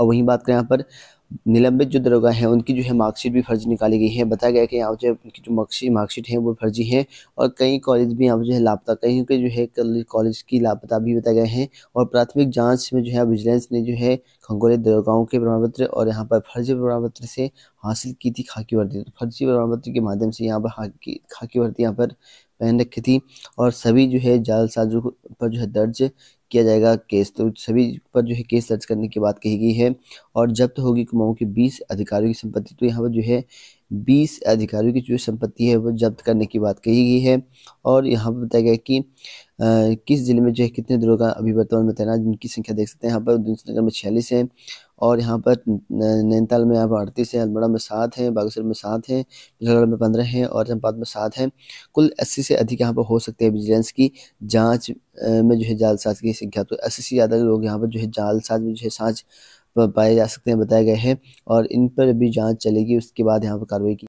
और वहीं बात करें यहाँ पर निलंबित जो दरोगा है उनकी जो है मार्कशीट भी फर्जी निकाली गई है बताया गया कि यहाँ जो उनकी जो मार्कशीट मार्कशीट है वो फर्जी है और कई कॉलेज भी यहाँ पर जो है लापता कहीं के जो है कॉलेज की लापता भी बताया गया है और प्राथमिक जाँच में जो है विजिलेंस ने जो है खंगोले दरोगाओं के प्रमाण पत्र और यहाँ पर फर्जी प्रमाण पत्र से हासिल की थी खाकी वर्दी फर्जी प्रमाण पत्र के माध्यम से यहाँ पर खाकी वर्दी यहाँ पर पहन रखी थी और सभी जो है जालसाजों पर जो है दर्ज किया जाएगा केस तो सभी पर जो है केस दर्ज करने की बात कही गई है और जब्त होगी निगमों के बीस अधिकारियों की संपत्ति तो यहाँ पर जो है बीस अधिकारियों की जो संपत्ति है वो जब्त करने की बात कही गई है और यहाँ पर बताया गया कि आ, किस जिले में जो है कितने दिनों का अभी वर्तमान में तैनात जिनकी संख्या देख सकते हैं यहाँ पर उधमसिंह नगर में छियालीस है और यहाँ पर नैनीताल में यहाँ पर अड़तीस है अल्मोड़ा में सात है बागेश्वर में सात है पिथौरागढ़ में पंद्रह हैं और चंपात में सात हैं कुल अस्सी से अधिक यहाँ पर हो सकते हैं विजिलेंस की जाँच में जो है जालसाज की संख्या तो अस्सी से ज़्यादा लोग यहाँ पर जो है जालसाज में जो है साँच पाए जा सकते हैं बताए गए हैं और इन पर भी जांच चलेगी उसके बाद यहाँ पर कार्रवाई की